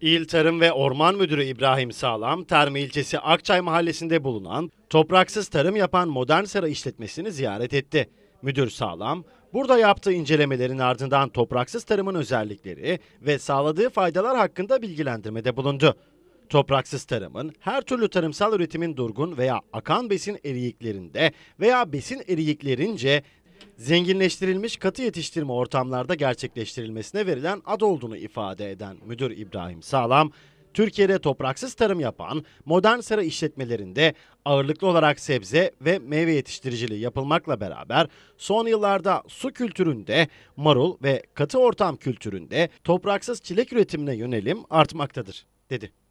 İl Tarım ve Orman Müdürü İbrahim Sağlam, Terme ilçesi Akçay mahallesinde bulunan topraksız tarım yapan Modern Sera işletmesini ziyaret etti. Müdür Sağlam, burada yaptığı incelemelerin ardından topraksız tarımın özellikleri ve sağladığı faydalar hakkında bilgilendirmede bulundu. Topraksız tarımın her türlü tarımsal üretimin durgun veya akan besin eriyiklerinde veya besin eriyiklerince zenginleştirilmiş katı yetiştirme ortamlarda gerçekleştirilmesine verilen ad olduğunu ifade eden Müdür İbrahim Sağlam, Türkiye'de topraksız tarım yapan modern sera işletmelerinde ağırlıklı olarak sebze ve meyve yetiştiriciliği yapılmakla beraber son yıllarda su kültüründe, marul ve katı ortam kültüründe topraksız çilek üretimine yönelim artmaktadır, dedi.